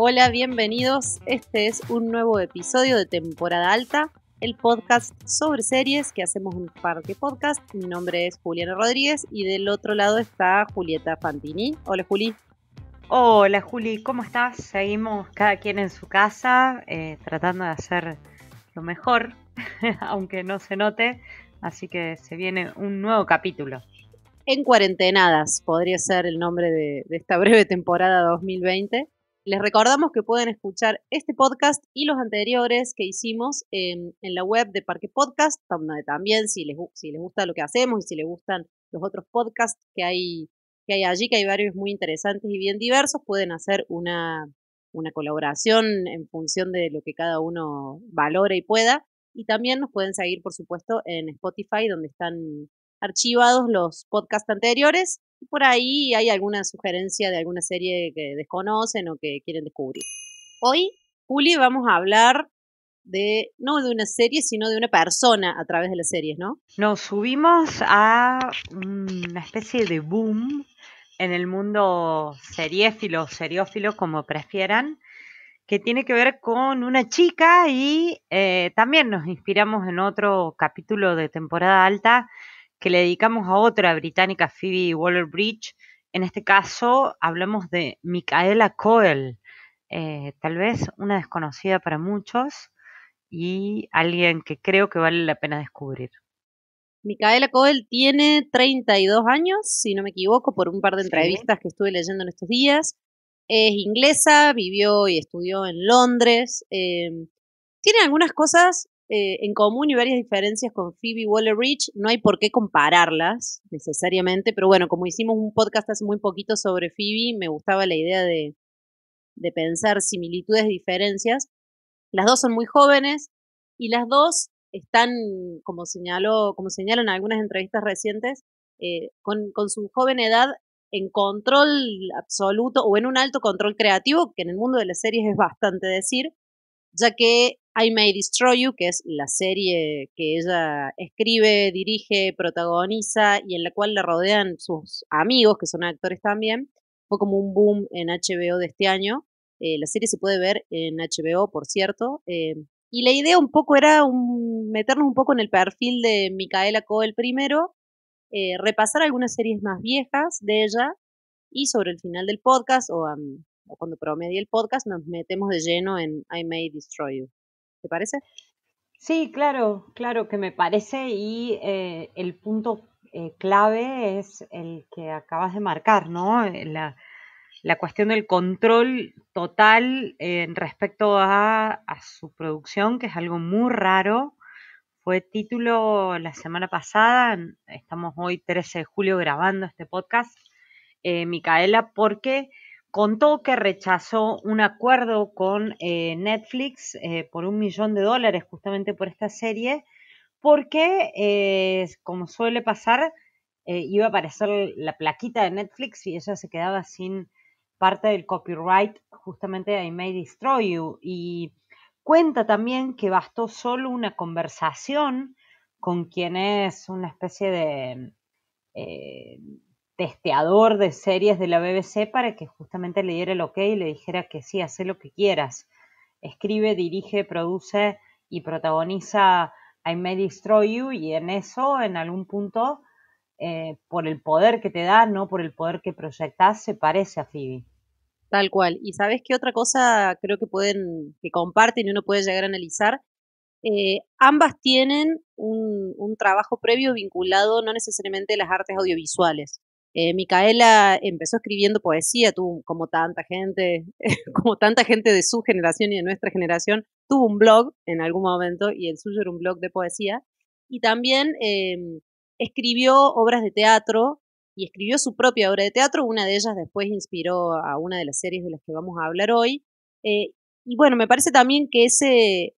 Hola, bienvenidos. Este es un nuevo episodio de temporada alta, el podcast sobre series que hacemos en Parque Podcast. Mi nombre es Juliana Rodríguez y del otro lado está Julieta Fantini. Hola, Juli. Hola, Juli, ¿cómo estás? Seguimos cada quien en su casa, eh, tratando de hacer lo mejor, aunque no se note. Así que se viene un nuevo capítulo. En cuarentenadas podría ser el nombre de, de esta breve temporada 2020. Les recordamos que pueden escuchar este podcast y los anteriores que hicimos en, la web de Parque Podcast, donde también si les, si les gusta lo que hacemos y si les gustan los otros podcasts que hay, que hay allí, que hay varios muy interesantes y bien diversos, pueden hacer una, una colaboración en función de lo que cada uno valore y pueda. Y también nos pueden seguir, por supuesto, en Spotify, donde están archivados los podcasts anteriores por ahí hay alguna sugerencia de alguna serie que desconocen o que quieren descubrir. Hoy, Juli, vamos a hablar de, no de una serie, sino de una persona a través de las series, ¿no? Nos subimos a una especie de boom en el mundo seriéfilo, seriófilo, como prefieran, que tiene que ver con una chica y eh, también nos inspiramos en otro capítulo de temporada alta que le dedicamos a otra británica, Phoebe Waller-Bridge. En este caso hablamos de Micaela Coel, eh, tal vez una desconocida para muchos y alguien que creo que vale la pena descubrir. Micaela Coel tiene 32 años, si no me equivoco, por un par de entrevistas que estuve leyendo en estos días. Es inglesa, vivió y estudió en Londres. Eh, tiene algunas cosas eh, en común y varias diferencias con Phoebe Waller-Rich. No hay por qué compararlas necesariamente, pero bueno, como hicimos un podcast hace muy poquito sobre Phoebe, me gustaba la idea de, de pensar similitudes y diferencias. Las dos son muy jóvenes y las dos están, como, señaló, como señalan algunas entrevistas recientes, eh, con su joven edad en control absoluto o en un alto control creativo, que en el mundo de las series es bastante decir, ya que I May Destroy You, que es la serie que ella escribe, dirige, protagoniza y en la cual le rodean sus amigos, que son actores también. Fue como un boom en HBO de este año. Eh, la serie se puede ver en HBO, por cierto. Eh, y la idea un poco era meternos un poco en el perfil de Micaela Coel primero, eh, repasar algunas series más viejas de ella y sobre el final del podcast o, um, o cuando promedie el podcast nos metemos de lleno en I May Destroy You. ¿Te parece? Sí, claro, claro que me parece y eh, el punto eh, clave es el que acabas de marcar, ¿no? Eh, la, cuestión del control total en respecto a, a, su producción, que es algo muy raro. Fue título la semana pasada, estamos hoy 13 de julio grabando este podcast, Micaela, porque contó que rechazó un acuerdo con eh, Netflix eh, por un millón de dólares justamente por esta serie, porque, eh, como suele pasar, iba a aparecer la plaquita de Netflix y ella se quedaba sin parte del copyright justamente de I May Destroy You. Y cuenta también que bastó solo una conversación con quien es una especie de testeador de series de la BBC para que justamente le diera el ok y le dijera que sí, hace lo que quieras. Escribe, dirige, produce y protagoniza I May Destroy You y en eso, en algún punto, eh, por el poder que te da, no por el poder que proyectas, se parece a Phoebe. Tal cual. Y sabes qué otra cosa creo que pueden, que comparten y uno puede llegar a analizar, eh, ambas tienen un, un, trabajo previo vinculado no necesariamente a las artes audiovisuales. Eh, Micaela empezó escribiendo poesía, como tanta gente, como tanta gente de su generación y de nuestra generación, tuvo un blog en algún momento y el suyo era un blog de poesía. Y también em, escribió obras de teatro y escribió su propia obra de teatro. Una de ellas después inspiró a una de las series de las que vamos a hablar hoy. Eh, y bueno, me parece también que ese,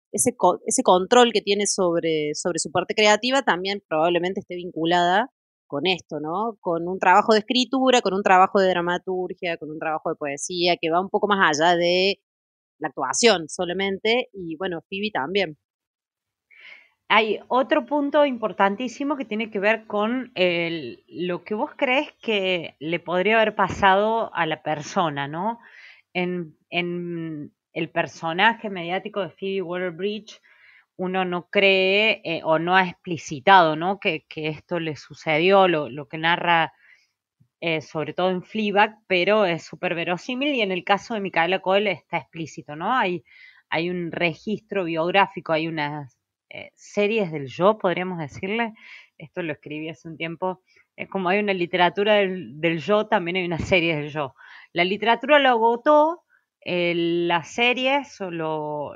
control que tiene sobre, sobre su parte creativa también probablemente esté vinculada con esto, ¿no? Con un trabajo de escritura, con un trabajo de dramaturgia, con un trabajo de poesía, que va un poco más allá de la actuación solamente, y bueno, Phoebe también. Hay otro punto importantísimo que tiene que ver con lo que vos crees que le podría haber pasado a la persona, ¿no? En, en el personaje mediático de Phoebe Waller-Bridge, uno no cree eh, o no ha explicitado ¿no? Que, esto le sucedió, lo, que narra eh, sobre todo en Fleabag, pero es súper verosímil y en el caso de Micaela Coel está explícito, ¿no? Hay, un registro biográfico, hay unas eh, series del yo, podríamos decirle, esto lo escribí hace un tiempo, es como hay una literatura del, del yo, también hay una serie del yo. La literatura lo agotó, la las series o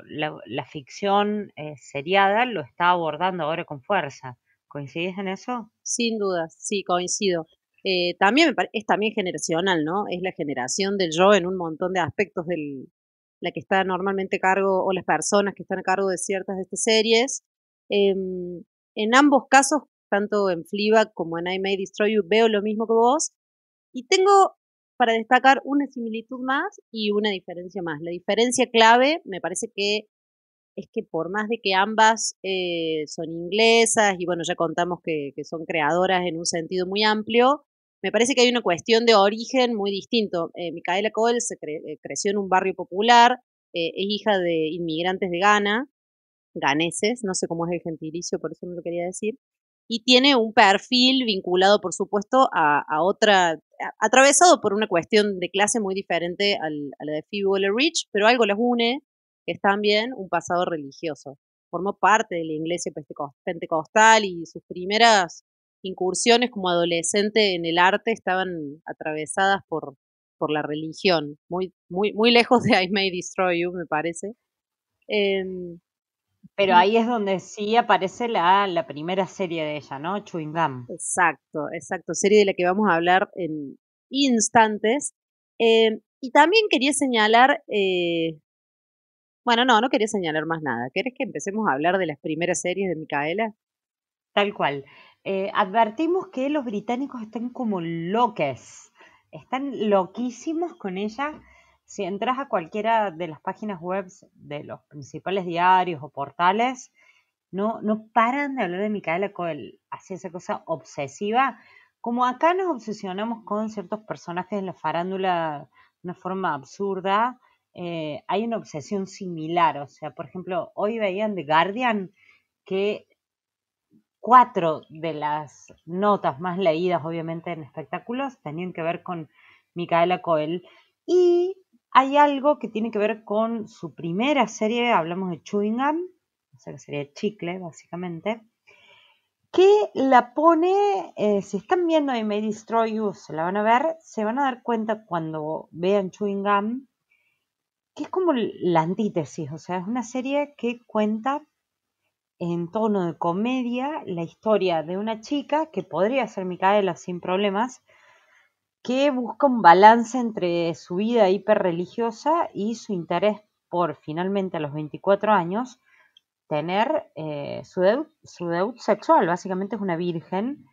la, ficción eh, seriada lo está abordando ahora con fuerza. ¿Coincides en eso? Sin duda, sí, coincido. Eh, también es también generacional, ¿no? Es la generación del yo en un montón de aspectos de la que está normalmente a cargo o las personas que están a cargo de ciertas de estas series. Em, en ambos casos, tanto en Fleabag como en I May Destroy You, veo lo mismo que vos y tengo para destacar una similitud más y una diferencia más. La diferencia clave me parece que es que por más de que ambas eh, son inglesas y bueno, ya contamos que, son creadoras en un sentido muy amplio, me parece que hay una cuestión de origen muy distinto. Eh, Micaela Cole se eh, creció en un barrio popular, es hija de inmigrantes de Ghana, ganeses, no sé cómo es el gentilicio, por eso no lo quería decir y tiene un perfil vinculado, por supuesto, a, otra, atravesado por una cuestión de clase muy diferente a la de Phoebe Waller-Rich, pero algo las une, que es también un pasado religioso. Formó parte de la iglesia pentecostal y sus primeras incursiones como adolescente en el arte estaban atravesadas por, por la religión, muy, muy, muy lejos de I May Destroy You, me parece. Em, pero ahí es donde sí aparece la, la primera serie de ella, ¿no? Chewing Gum. Exacto, exacto. Serie de la que vamos a hablar en instantes. Eh, y también quería señalar. Eh, bueno, no, no quería señalar más nada. ¿Querés que empecemos a hablar de las primeras series de Micaela? Tal cual. Eh, advertimos que los británicos están como loques. Están loquísimos con ella si entras a cualquiera de las páginas web de los principales diarios o portales, no, paran de hablar de Micaela Coel, así esa cosa obsesiva. Como acá nos obsesionamos con ciertos personajes de la farándula de una forma absurda, eh, hay una obsesión similar. O sea, por ejemplo, hoy veían The Guardian que cuatro de las notas más leídas, obviamente, en espectáculos tenían que ver con Micaela Coel. Y hay algo que tiene que ver con su primera serie, hablamos de Chewing Gum, o sea que sería chicle básicamente, que la pone, eh, si están viendo I May Destroy You, se la van a ver, se van a dar cuenta cuando vean Chewing Gum, que es como la antítesis, o sea, es una serie que cuenta en tono de comedia la historia de una chica que podría ser Micaela sin problemas, que busca un balance entre su vida hiperreligiosa y su interés por finalmente a los 24 años tener eh, su, deud su, sexual, básicamente es una virgen.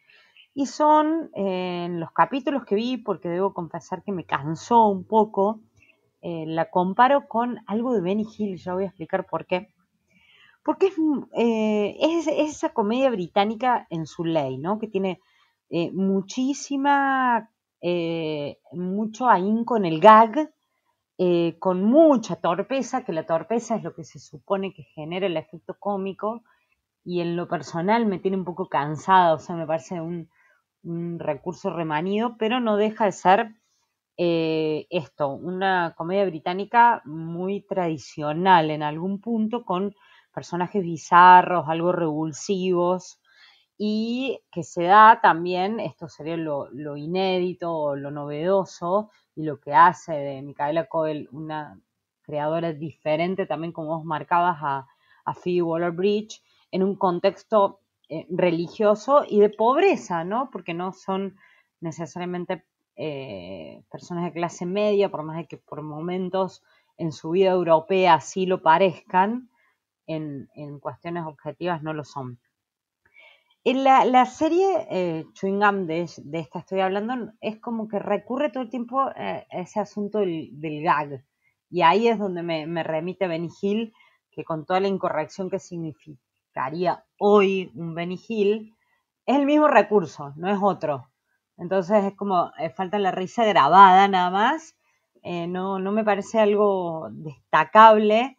Y son eh, en los capítulos que vi, porque debo confesar que me cansó un poco, eh, la comparo con algo de Benny Hill, ya voy a explicar por qué. Porque es, es esa comedia británica en su ley, ¿no? Que tiene muchísima eh, mucho ahínco en el gag, eh, con mucha torpeza, que la torpeza es lo que se supone que genera el efecto cómico, y en lo personal me tiene un poco cansada, o sea, me parece un, recurso remanido, pero no deja de ser eh, esto, una comedia británica muy tradicional en algún punto, con personajes bizarros, algo revulsivos, y que se da también, esto sería lo, inédito lo novedoso y lo que hace de Micaela Coel una creadora diferente también como vos marcabas a, a Phoebe Waller-Bridge en un contexto eh, religioso y de pobreza, ¿no? Porque no son necesariamente eh, personas de clase media, por más de que por momentos en su vida europea así lo parezcan, en, en cuestiones objetivas no lo son. La, serie eh, Chewing Gum de, esta estoy hablando es como que recurre todo el tiempo a ese asunto del, gag. Y ahí es donde me, remite Benny Hill, que con toda la incorrección que significaría hoy un Benny Hill, es el mismo recurso, no es otro. Entonces es como, eh, falta la risa grabada nada más. Eh, no, no me parece algo destacable.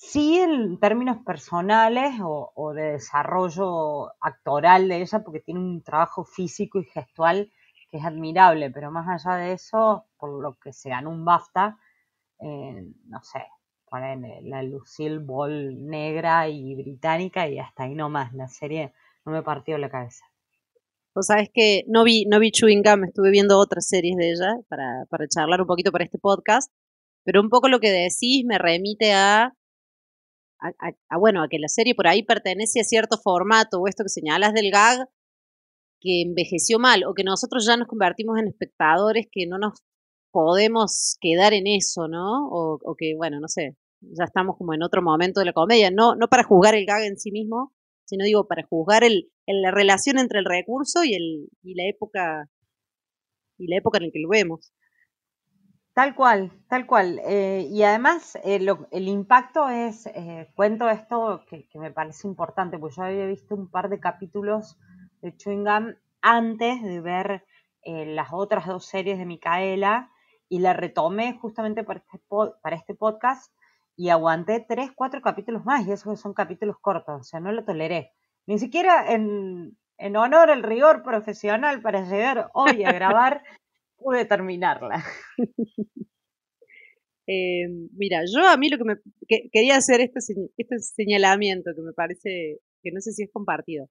Sí, en términos personales o, de desarrollo actoral de ella, porque tiene un trabajo físico y gestual que es admirable, pero más allá de eso, por lo que se ganó un BAFTA, eh, no sé, ponen la Lucille Ball negra y británica y hasta ahí nomás, la serie no me partió la cabeza. sea, sabes que no vi, no vi Chewing Gum, estuve viendo otras series de ella para, para charlar un poquito para este podcast, pero un poco lo que decís me remite a a, bueno, a que la serie por ahí pertenece a cierto formato, o esto que señalas del gag, que envejeció mal, o que nosotros ya nos convertimos en espectadores que no nos podemos quedar en eso, ¿no? O, que, bueno, no sé, ya estamos como en otro momento de la comedia, no, no para juzgar el gag en sí mismo, sino digo, para juzgar el, la relación entre el recurso y, el, la época y la época en la que lo vemos. Tal cual, tal cual. Eh, y además eh, el impacto es, eh, cuento esto que, me parece importante, porque yo había visto un par de capítulos de Chewing Gum antes de ver las otras dos series de Micaela y la retomé justamente este para este, podcast y aguanté tres, cuatro capítulos más y esos son capítulos cortos, o sea, no lo toleré. Ni siquiera en, en honor al rigor profesional para llegar hoy a grabar pude terminarla. Eh, mira, yo a mí lo que me quería hacer este, este señalamiento que me parece que no sé si es compartido.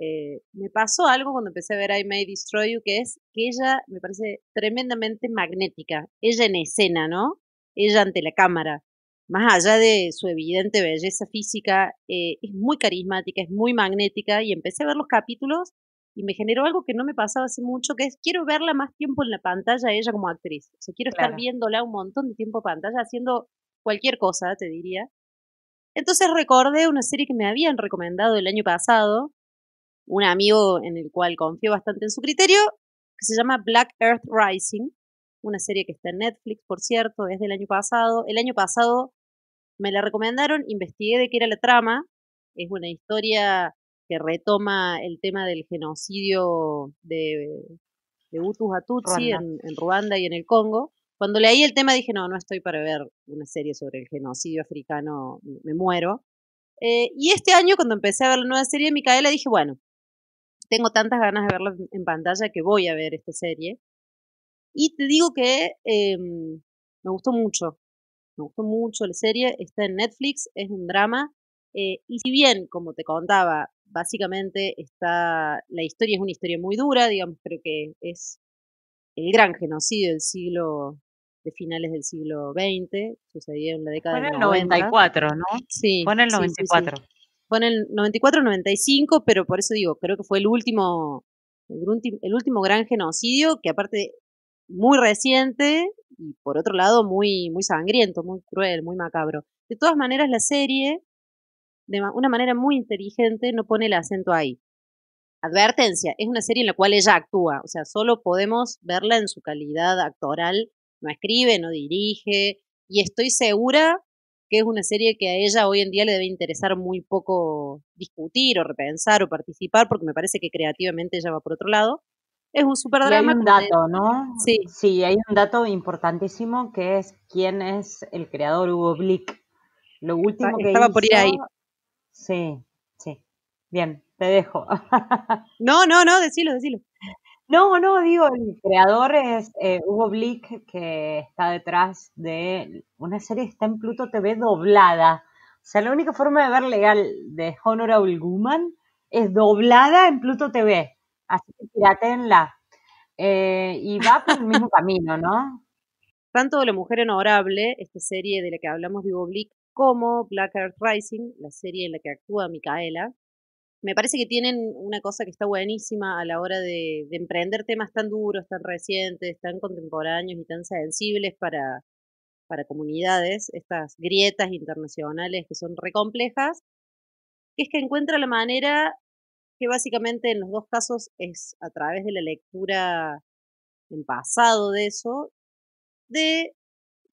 Eh, me pasó algo cuando empecé a ver I May Destroy You, que es que ella me parece tremendamente magnética. Ella en escena, ¿no? Ella ante la cámara. Más allá de su evidente belleza física, eh, es muy carismática, es muy magnética y empecé a ver los capítulos y me generó algo que no me pasaba hace mucho, que es quiero verla más tiempo en la pantalla ella como actriz. O sea, quiero estar viéndola un montón de tiempo en pantalla haciendo cualquier cosa, te diría. Entonces recordé una serie que me habían recomendado el año pasado, un amigo en el cual confío bastante en su criterio, que se llama Black Earth Rising, una serie que está en Netflix, por cierto, es del año pasado. El año pasado me la recomendaron, investigué de qué era la trama, es una historia que retoma el tema del genocidio de, de en, Ruanda y en el Congo. Cuando leí el tema dije, no, no estoy para ver una serie sobre el genocidio africano, me muero. Eh, y este año, cuando empecé a ver la nueva serie Micaela, dije, bueno, tengo tantas ganas de verla en pantalla que voy a ver esta serie. Y te digo que em, me gustó mucho, me gustó mucho la serie, está en Netflix, es un drama. Eh, y si bien, como te contaba, básicamente está, la historia es una historia muy dura, digamos, creo que es el gran genocidio del siglo, de finales del siglo XX, sucedió en la década Fue el 94, ¿no? Sí. Fue en el 94. el 94-95, pero por eso digo, creo que fue el último, el último gran genocidio, que aparte muy reciente y por otro lado muy, muy sangriento, muy cruel, muy macabro. De todas maneras, la serie de una manera muy inteligente, no pone el acento ahí. Advertencia, es una serie en la cual ella actúa, o sea, solo podemos verla en su calidad actoral, no escribe, no dirige, y estoy segura que es una serie que a ella hoy en día le debe interesar muy poco discutir o repensar o participar, porque me parece que creativamente ella va por otro lado. Es un super drama. Hay un dato, ¿no? Sí. sí, hay un dato importantísimo que es quién es el creador Hugo Blick. Lo último que estaba por ir ahí. Sí, sí. Bien, te dejo. no, no, no, decilo, decilo. No, no, digo, el creador es eh, Hugo Blick, que está detrás de una serie que está en Pluto TV doblada. O sea, la única forma de ver legal de Honorable Woman es doblada en Pluto TV. Así que piratenla. Eh, y va por el mismo camino, ¿no? Tanto de la mujer honorable, esta serie de la que hablamos de Hugo Blick, como Black Earth Rising, la serie en la que actúa Micaela, me parece que tienen una cosa que está buenísima a la hora de, emprender temas tan duros, tan recientes, tan contemporáneos y tan sensibles para, para comunidades, estas grietas internacionales que son recomplejas, que es que encuentra la manera que básicamente en los dos casos es a través de la lectura en pasado de eso, de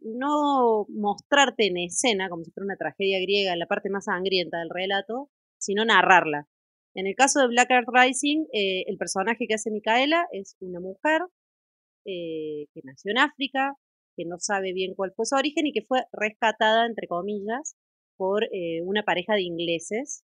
no mostrarte en escena, como si fuera una tragedia griega, en la parte más sangrienta del relato, sino narrarla. En el caso de Black Earth Rising, eh, el personaje que hace Micaela es una mujer eh, que nació en África, que no sabe bien cuál fue su origen y que fue rescatada, entre comillas, por eh, una pareja de ingleses,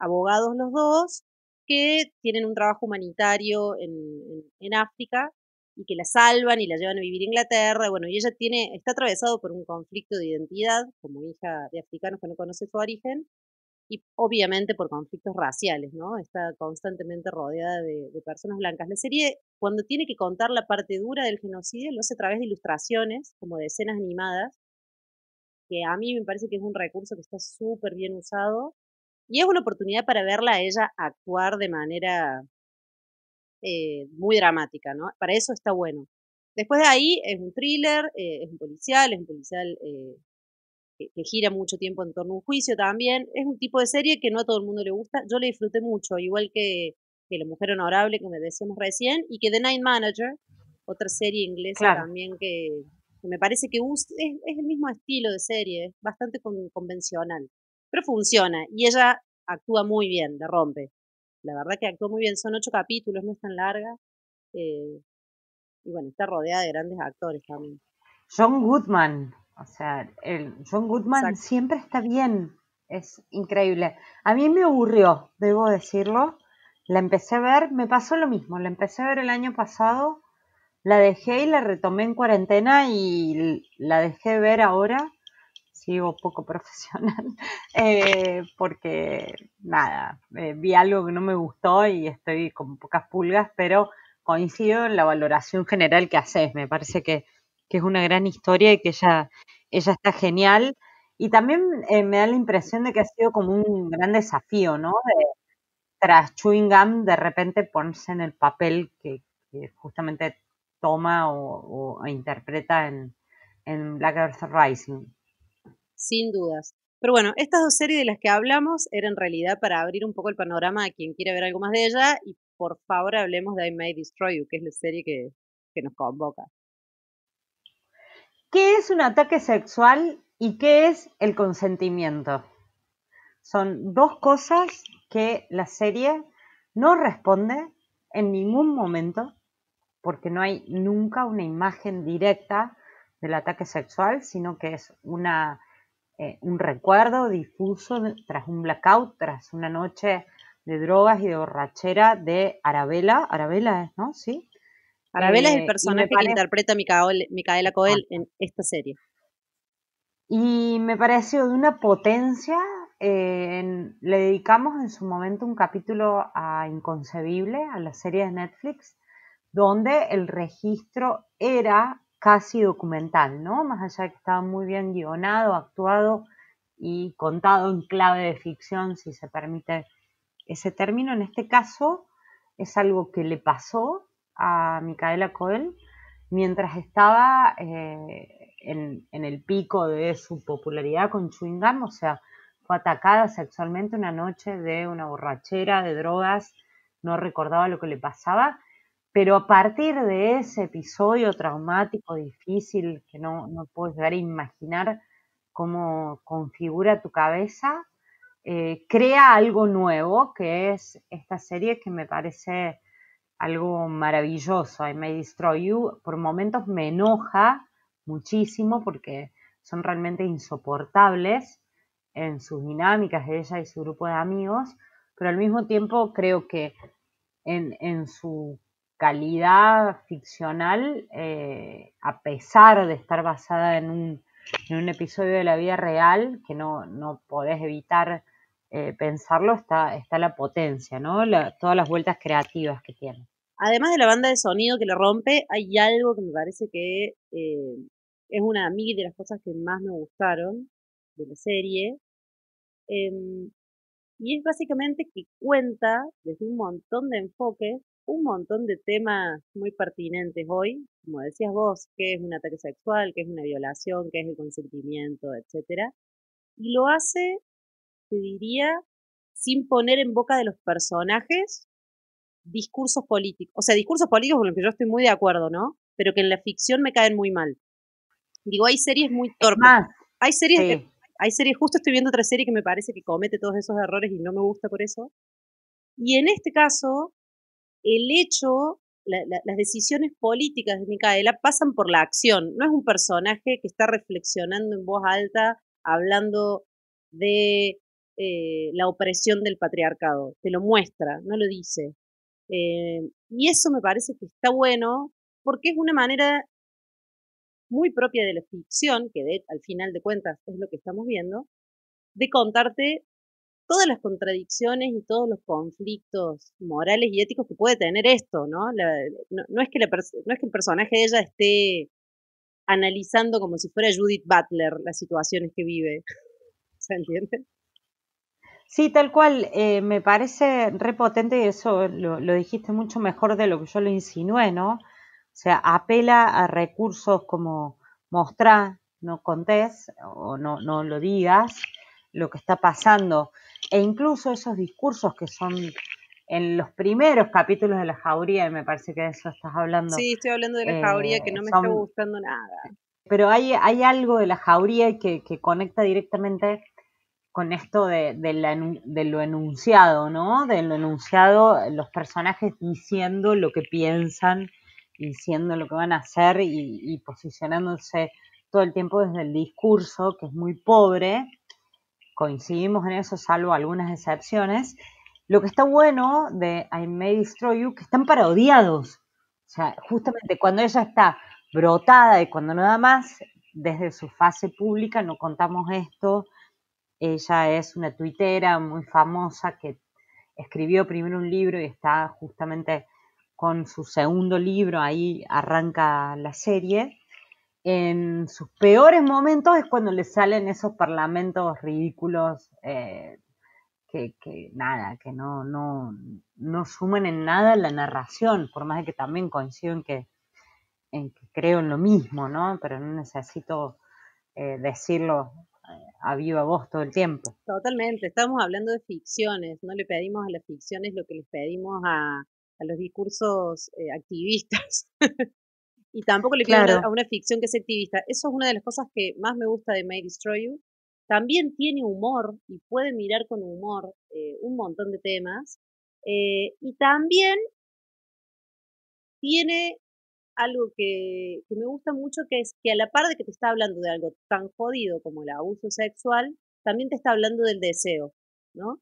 abogados los dos, que tienen un trabajo humanitario en África y que la salvan y la llevan a vivir a Inglaterra. Bueno, y ella tiene, está atravesado por un conflicto de identidad como hija de africanos que no conoce su origen y obviamente por conflictos raciales, ¿no? Está constantemente rodeada de, de personas blancas. La serie, cuando tiene que contar la parte dura del genocidio, lo hace a través de ilustraciones, como de escenas animadas, que a mí me parece que es un recurso que está súper bien usado y es una oportunidad para verla ella actuar de manera eh, muy dramática, ¿no? Para eso está bueno. Después de ahí es un thriller, eh, es un policial, es un policial eh, que, gira mucho tiempo en torno a un juicio también. Es un tipo de serie que no a todo el mundo le gusta. Yo le disfruté mucho, igual que, La Mujer Honorable que me decíamos recién, y que The Night Manager, otra serie inglesa también que, me parece que es, es, el mismo estilo de serie, es bastante convencional, pero funciona y ella actúa muy bien, de rompe la verdad que actuó muy bien, son ocho capítulos, no es tan larga. Eh, y bueno, está rodeada de grandes actores también. John Goodman, o sea, el John Goodman siempre está bien, es increíble. A mí me aburrió, debo decirlo. La empecé a ver, me pasó lo mismo, la empecé a ver el año pasado, la dejé y la retomé en cuarentena y la dejé ver ahora poco profesional, eh, porque nada, eh, vi algo que no me gustó y estoy con pocas pulgas, pero coincido en la valoración general que haces, me parece que, es una gran historia y que ella, ella está genial. Y también eh, me da la impresión de que ha sido como un gran desafío, ¿no? tras Chewing Gum, de repente ponerse en el papel que, justamente toma o, interpreta en, en Black Earth Rising sin dudas. Pero bueno, estas dos series de las que hablamos eran en realidad para abrir un poco el panorama a quien quiera ver algo más de ella y por favor hablemos de I May Destroy You, que es la serie que nos convoca. ¿Qué es un ataque sexual y qué es el consentimiento? Son dos cosas que la serie no responde en ningún momento, porque no hay nunca una imagen directa del ataque sexual, sino que es una eh, un recuerdo difuso tras un blackout, tras una noche de drogas y de borrachera de Arabella. Arabella es, ¿no? Sí. Arabella es el eh, personaje que interpreta Micaela Coel ah. en esta serie. Y me pareció de una potencia. Eh, le dedicamos en su momento un capítulo a Inconcebible, a la serie de Netflix, donde el registro era casi documental, ¿no? Más allá que estaba muy bien guionado, actuado y contado en clave de ficción, si se permite ese término. En este caso es algo que le pasó a Micaela Coel mientras estaba eh, en, en, el pico de su popularidad con Chewing Gum, o sea, fue atacada sexualmente una noche de una borrachera, de drogas, no recordaba lo que le pasaba pero a partir de ese episodio traumático, difícil, que no, no puedes llegar a imaginar cómo configura tu cabeza, eh, crea algo nuevo, que es esta serie que me parece algo maravilloso. I May Destroy You por momentos me enoja muchísimo porque son realmente insoportables en sus dinámicas de ella y su grupo de amigos, pero al mismo tiempo creo que en su calidad ficcional, eh, a pesar de estar basada en un, episodio de la vida real, que no, podés evitar eh, pensarlo, está, está la potencia, ¿no? todas las vueltas creativas que tiene. Además de la banda de sonido que lo rompe, hay algo que me parece que eh, es una de las cosas que más me gustaron de la serie. Em, y es básicamente que cuenta desde un montón de enfoques un montón de temas muy pertinentes hoy, como decías vos, qué es un ataque sexual, qué es una violación, qué es el consentimiento, etcétera, y lo hace, te diría, sin poner en boca de los personajes discursos políticos, o sea, discursos políticos con los que yo estoy muy de acuerdo, ¿no? Pero que en la ficción me caen muy mal. Digo, hay series muy torpes. hay series, hay series, justo estoy viendo otra serie que me parece que comete todos esos errores y no me gusta por eso. Y en este caso, el hecho, las decisiones políticas de Micaela pasan por la acción, no es un personaje que está reflexionando en voz alta, hablando de eh, la opresión del patriarcado, te lo muestra, no lo dice. Eh, y eso me parece que está bueno porque es una manera muy propia de la ficción, que al final de cuentas es lo que estamos viendo, de contarte todas las contradicciones y todos los conflictos morales y éticos que puede tener esto, ¿no? no, es que el personaje de ella esté analizando como si fuera Judith Butler las situaciones que vive. ¿Se entiende? Sí, tal cual. Eh, me parece repotente y eso lo, dijiste mucho mejor de lo que yo lo insinué, ¿no? O sea, apela a recursos como mostrar, no contés o no, no lo digas lo que está pasando e incluso esos discursos que son en los primeros capítulos de la jauría, me parece que de eso estás hablando. Sí, estoy hablando de la jauría eh, que no me está gustando nada. Pero hay, hay algo de la jauría que, que conecta directamente con esto de, de, lo enunciado, ¿no? De lo enunciado, los personajes diciendo lo que piensan, diciendo lo que van a hacer y, y posicionándose todo el tiempo desde el discurso, que es muy pobre, coincidimos en eso, salvo algunas excepciones. Lo que está bueno de I May Destroy You, que están parodiados. O sea, justamente cuando ella está brotada y cuando nada más, desde su fase pública, no contamos esto. Ella es una tuitera muy famosa que escribió primero un libro y está justamente con su segundo libro, ahí arranca la serie en sus peores momentos es cuando le salen esos parlamentos ridículos eh, que, nada, que no, no, suman en nada la narración, por más de que también coincido en que, creo en lo mismo, ¿no? Pero no necesito eh, decirlo eh, a viva voz todo el tiempo. Totalmente, estamos hablando de ficciones, no le pedimos a las ficciones lo que les pedimos a, a los discursos activistas. y tampoco le claro. a una ficción que es activista. Eso es una de las cosas que más me gusta de May Destroy You. También tiene humor y puede mirar con humor eh, un montón de temas. Eh, y también tiene algo que, me gusta mucho, que es que a la par de que te está hablando de algo tan jodido como el abuso sexual, también te está hablando del deseo, ¿no?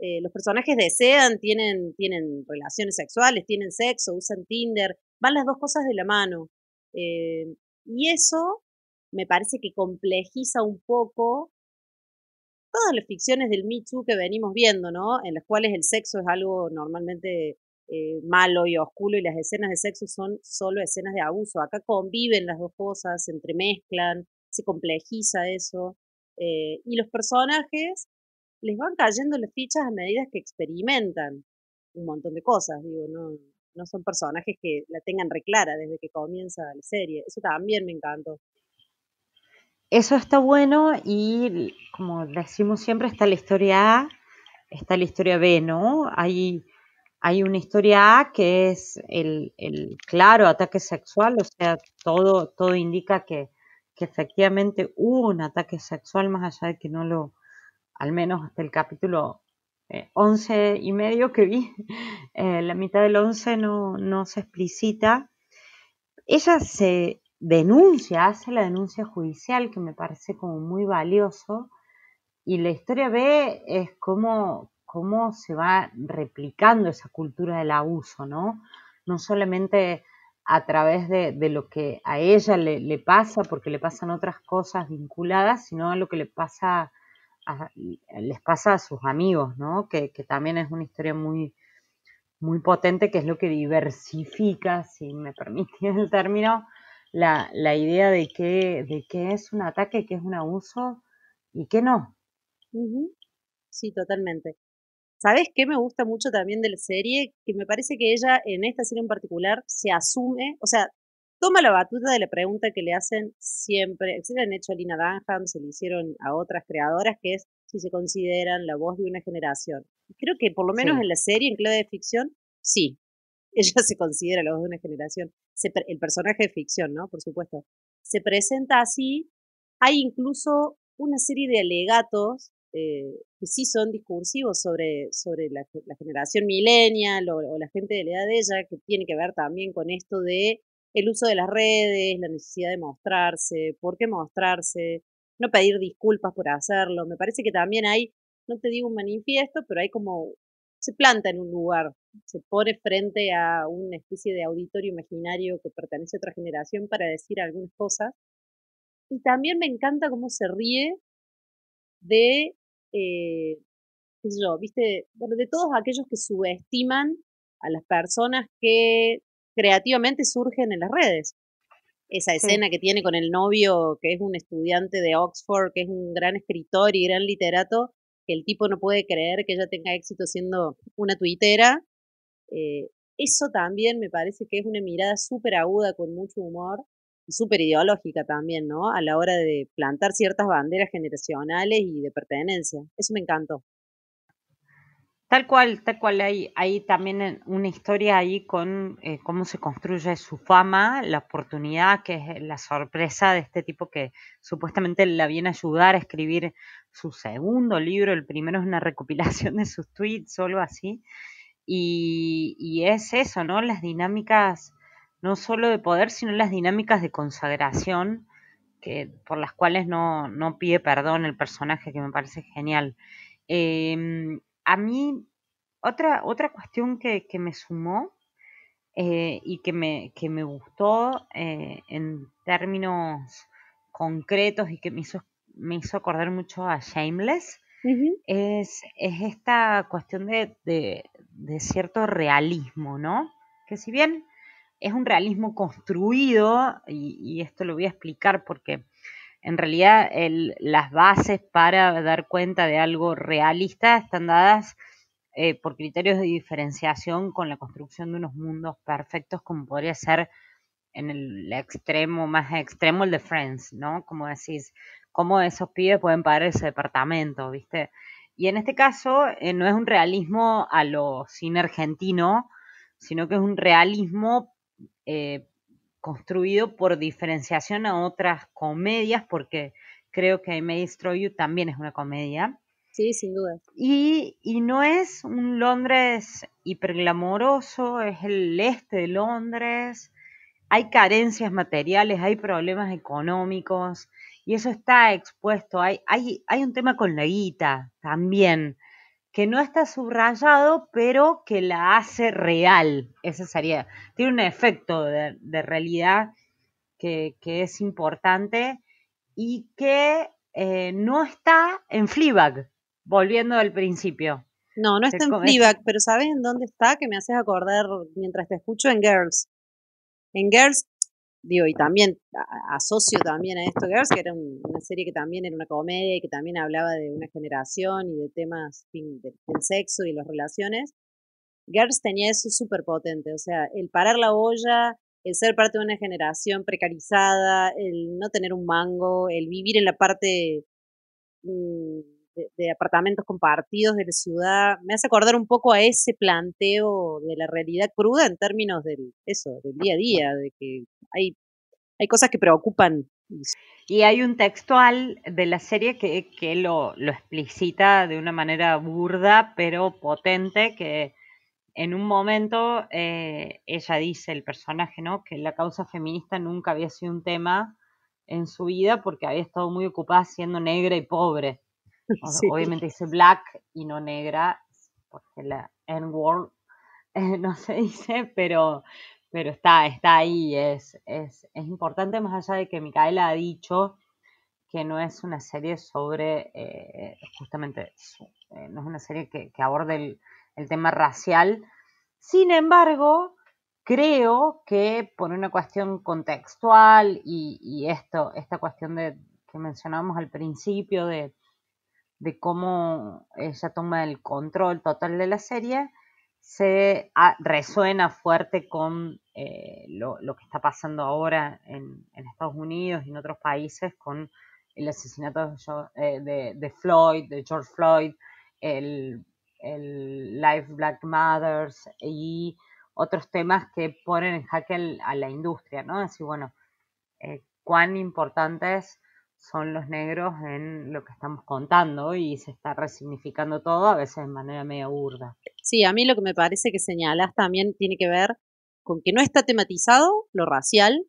Eh, los personajes desean, tienen, tienen relaciones sexuales, tienen sexo, usan Tinder, van las dos cosas de la mano. Eh, y eso me parece que complejiza un poco todas las ficciones del Me Too que venimos viendo, ¿no? En las cuales el sexo es algo normalmente eh, malo y oscuro y las escenas de sexo son solo escenas de abuso. Acá conviven las dos cosas, se entremezclan, se complejiza eso. Eh, y los personajes les van cayendo las fichas a medida que experimentan un montón de cosas, digo, ¿no? no son personajes que la tengan reclara desde que comienza la serie. Eso también me encantó. Eso está bueno y como decimos siempre, está la historia A, está la historia B, ¿no? Hay, hay una historia A que es el, claro ataque sexual, o sea, todo, todo indica que, que efectivamente hubo un ataque sexual más allá de que no lo, al menos hasta el capítulo 11 eh, y medio que vi, eh, la mitad del 11 no, se explicita. Ella se denuncia, hace la denuncia judicial, que me parece como muy valioso, y la historia B es cómo, cómo se va replicando esa cultura del abuso, ¿no? No solamente a través de, lo que a ella le, le, pasa, porque le pasan otras cosas vinculadas, sino a lo que le pasa eh, les pasa a sus amigos, ¿no? Que, también es una historia muy, muy potente, que es lo que diversifica, si me permiten el término, la, idea de qué de que es un ataque, qué es un abuso y qué no. Sí, totalmente. ¿Sabes qué me gusta mucho también de la serie? Que me parece que ella, en esta serie en particular, se asume, o sea, toma la batuta de la pregunta que le hacen siempre, se le han hecho a Lina Dunham, se le hicieron a otras creadoras, que es si se consideran la voz de una generación. Creo que por lo menos en la serie, en clave de ficción, sí, ella se considera la voz de una generación. el personaje de ficción, ¿no? Por supuesto. Se presenta así. Hay incluso una serie de alegatos eh, que sí son discursivos sobre, sobre la, generación millennial o, la gente de la edad de ella, que tiene que ver también con esto de el uso de las redes, la necesidad de mostrarse, por qué mostrarse, no pedir disculpas por hacerlo. Me parece que también hay, no te digo un manifiesto, pero hay como, se planta en un lugar, se pone frente a una especie de auditorio imaginario que pertenece a otra generación para decir algunas cosas. Y también me encanta cómo se ríe de, eh, qué sé yo, viste, bueno, de todos aquellos que subestiman a las personas que creativamente surgen en las redes. Esa escena que tiene con el novio, que es un estudiante de Oxford, que es un gran escritor y gran literato, que el tipo no puede creer que ella tenga éxito siendo una tuitera. Eh, eso también me parece que es una mirada súper aguda, con mucho humor y súper ideológica también, ¿no? A la hora de plantar ciertas banderas generacionales y de pertenencia. Eso me encantó. Tal cual, tal cual. Hay, también una historia ahí con eh, cómo se construye su fama, la oportunidad, que es la sorpresa de este tipo que supuestamente la viene a ayudar a escribir su segundo libro. El primero es una recopilación de sus tweets solo así. Y, es eso, ¿no? Las dinámicas, no solo de poder, sino las dinámicas de consagración que, por las cuales no, pide perdón el personaje, que me parece genial. Em, a mí, otra, otra cuestión que, me sumó eh, y que me, me gustó eh, en términos concretos y que me hizo, me hizo acordar mucho a Shameless, es, esta cuestión de, cierto realismo, ¿no? Que si bien es un realismo construido, y, y esto lo voy a explicar porque en realidad el, las bases para dar cuenta de algo realista están dadas eh, por criterios de diferenciación con la construcción de unos mundos perfectos como podría ser en el extremo más extremo el de Friends, ¿no? Como decís, cómo esos pibes pueden pagar ese departamento, ¿viste? Y en este caso eh, no es un realismo a lo cine argentino, sino que es un realismo eh, construido por diferenciación a otras comedias, porque creo que May Destroy You también es una comedia. Sí, sin duda. Y, y no es un Londres hiperglamoroso, es el este de Londres, hay carencias materiales, hay problemas económicos, y eso está expuesto. Hay, hay, hay un tema con la guita también, que no está subrayado, pero que la hace real. esa sería, tiene un efecto de, realidad que, es importante y que eh, no está en Fleabag, volviendo al principio. No, no está en Fleabag, pero ¿sabes en dónde está? Que me haces acordar mientras te escucho en Girls. En Girls digo, y también asocio también a esto Girls, que era una serie que también era una comedia y que también hablaba de una generación y de temas del sexo y las relaciones. Girls tenía eso súper potente, o sea, el parar la olla, el ser parte de una generación precarizada, el no tener un mango, el vivir en la parte... Mm, de, apartamentos compartidos de la ciudad, me hace acordar un poco a ese planteo de la realidad cruda en términos del, eso, del día a día, de que hay, hay cosas que preocupan. Y hay un textual de la serie que, lo, lo explicita de una manera burda pero potente, que en un momento eh, ella dice, el personaje, ¿no? que la causa feminista nunca había sido un tema en su vida porque había estado muy ocupada siendo negra y pobre. Obviamente dice black y no negra, porque la N-word eh, no se dice, pero, pero está, está ahí. Es, es, importante, más allá de que Micaela ha dicho que no es una serie sobre, eh, justamente, eh, no es una serie que, aborde el, tema racial. Sin embargo, creo que por una cuestión contextual y, esto, esta cuestión de, que mencionábamos al principio de de cómo ella toma el control total de la serie, se ah, resuena fuerte con eh, lo, que está pasando ahora en, en, Estados Unidos y en otros países con el asesinato de, eh, Floyd, de George Floyd, el, Life Black Mothers y otros temas que ponen en jaque a la industria, ¿no? Así, bueno, eh, cuán importante es son los negros en lo que estamos contando y se está resignificando todo, a veces de manera media burda. Sí, a mí lo que me parece que señalas también tiene que ver con que no está tematizado lo racial,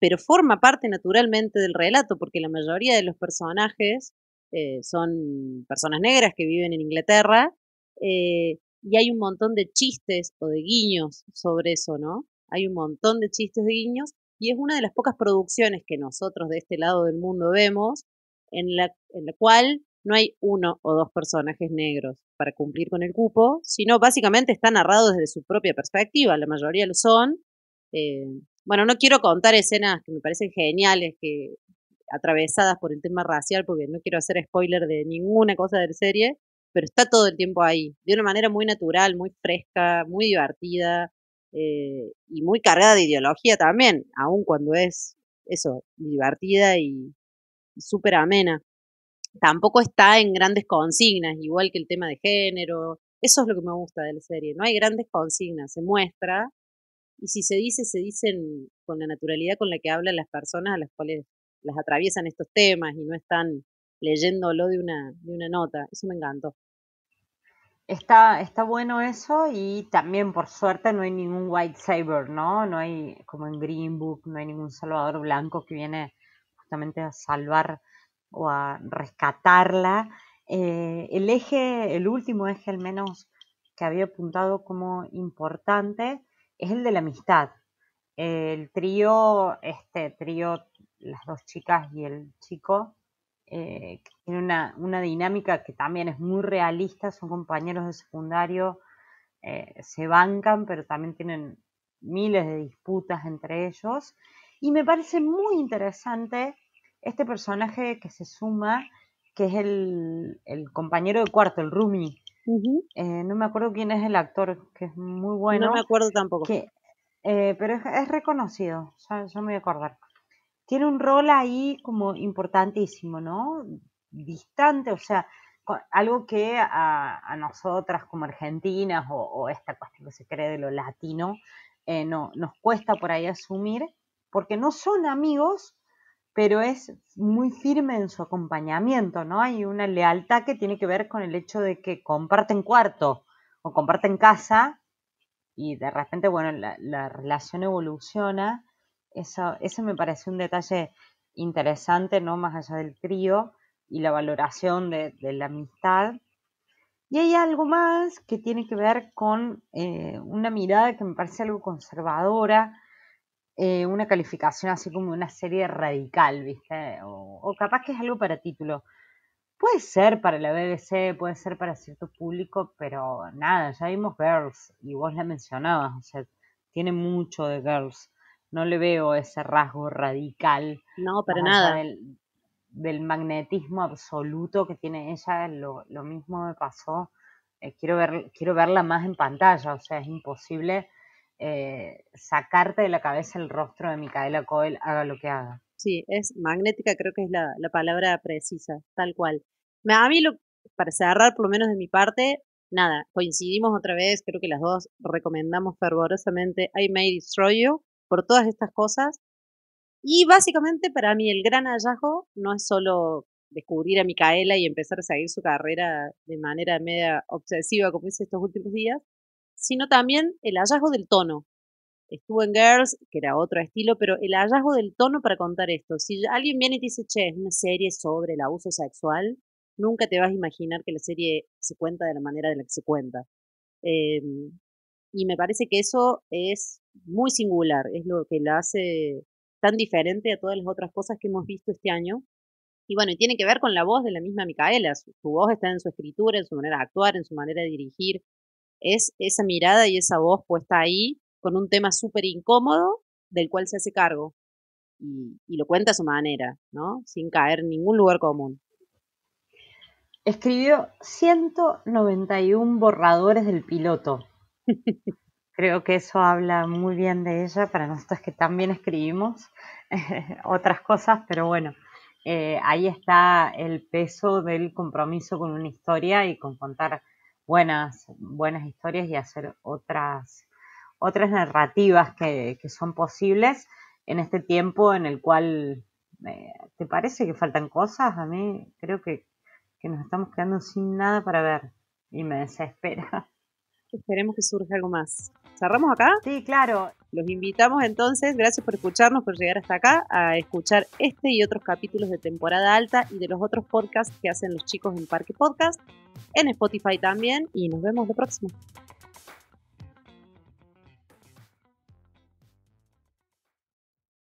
pero forma parte naturalmente del relato, porque la mayoría de los personajes eh, son personas negras que viven en Inglaterra, eh, y hay un montón de chistes o de guiños sobre eso, ¿no? Hay un montón de chistes de guiños y es una de las pocas producciones que nosotros de este lado del mundo vemos en la, cual no hay uno o dos personajes negros para cumplir con el cupo, sino básicamente está narrado desde su propia perspectiva, la mayoría lo son. Eh, bueno, no quiero contar escenas que me parecen geniales, que atravesadas por el tema racial, porque no quiero hacer spoiler de ninguna cosa de la serie, pero está todo el tiempo ahí, de una manera muy natural, muy fresca, muy divertida. Eh, y muy cargada de ideología también, aun cuando es eso, divertida y, súper amena. Tampoco está en grandes consignas, igual que el tema de género. Eso es lo que me gusta de la serie. No hay grandes consignas, se muestra. Y si se dice, se dicen con la naturalidad con la que hablan las personas a las cuales las atraviesan estos temas y no están leyéndolo de una, de una nota. Eso me encantó. Está, está bueno eso y también por suerte no hay ningún white saber, ¿no? No hay como en Green Book, no hay ningún salvador blanco que viene justamente a salvar o a rescatarla. Eh, el eje, el último eje al menos que había apuntado como importante es el de la amistad. El trío, este trío, las dos chicas y el chico, eh, tiene una, dinámica que también es muy realista, son compañeros de secundario, eh, se bancan, pero también tienen miles de disputas entre ellos. Y me parece muy interesante este personaje que se suma, que es el, compañero de cuarto, el Rumi. Eh, no me acuerdo quién es el actor, que es muy bueno. No me acuerdo tampoco. Eh, pero es, reconocido, yo, yo me voy a acordar tiene un rol ahí como importantísimo, ¿no? distante, o sea, algo que a, nosotras como argentinas o, esta cuestión que se cree de lo latino, eh, no, nos cuesta por ahí asumir, porque no son amigos, pero es muy firme en su acompañamiento, ¿no? Hay una lealtad que tiene que ver con el hecho de que comparten cuarto o comparten casa y de repente, bueno, la, relación evoluciona. Eso, eso me parece un detalle interesante, ¿no? Más allá del trío y la valoración de, la amistad. Y hay algo más que tiene que ver con eh, una mirada que me parece algo conservadora, eh, una calificación así como una serie radical, ¿viste? O, capaz que es algo para título. Puede ser para la BBC, puede ser para cierto público, pero nada, ya vimos Girls y vos la mencionabas, o sea, tiene mucho de Girls. No le veo ese rasgo radical. No, pero nada del magnetismo absoluto que tiene ella, lo, lo mismo me pasó. Eh, quiero, ver, quiero verla más en pantalla, o sea, es imposible eh, sacarte de la cabeza el rostro de Micaela Coel, haga lo que haga. Sí, es magnética, creo que es la, la palabra precisa, tal cual. A mí, lo, para cerrar, por lo menos de mi parte, nada, coincidimos otra vez, creo que las dos recomendamos fervorosamente I May Destroy You por todas estas cosas, y básicamente para mí el gran hallazgo no es solo descubrir a Micaela y empezar a seguir su carrera de manera media obsesiva como hice estos últimos días, sino también el hallazgo del tono. Estuvo en Girls, que era otro estilo, pero el hallazgo del tono para contar esto. Si alguien viene y dice, che, es una serie sobre el abuso sexual, nunca te vas a imaginar que la serie se cuenta de la manera de la que se cuenta. Em, y me parece que eso es muy singular, es lo que la hace tan diferente a todas las otras cosas que hemos visto este año. Y bueno, tiene que ver con la voz de la misma Micaela. Su, voz está en su escritura, en su manera de actuar, en su manera de dirigir. Es esa mirada y esa voz puesta ahí con un tema súper incómodo del cual se hace cargo. Y, y lo cuenta a su manera, ¿no? Sin caer en ningún lugar común. Escribió 191 borradores del piloto. Creo que eso habla muy bien de ella para nosotros que también escribimos otras cosas, pero bueno, eh, ahí está el peso del compromiso con una historia y con contar buenas, buenas historias y hacer otras, otras narrativas que, son posibles en este tiempo en el cual eh, te parece que faltan cosas. A mí creo que, que nos estamos quedando sin nada para ver y me desespera esperemos que surja algo más. ¿Cerramos acá? Sí, claro. Los invitamos entonces, gracias por escucharnos, por llegar hasta acá, a escuchar este y otros capítulos de temporada alta y de los otros podcasts que hacen los chicos en Parque Podcast, en Spotify también, y nos vemos la próxima.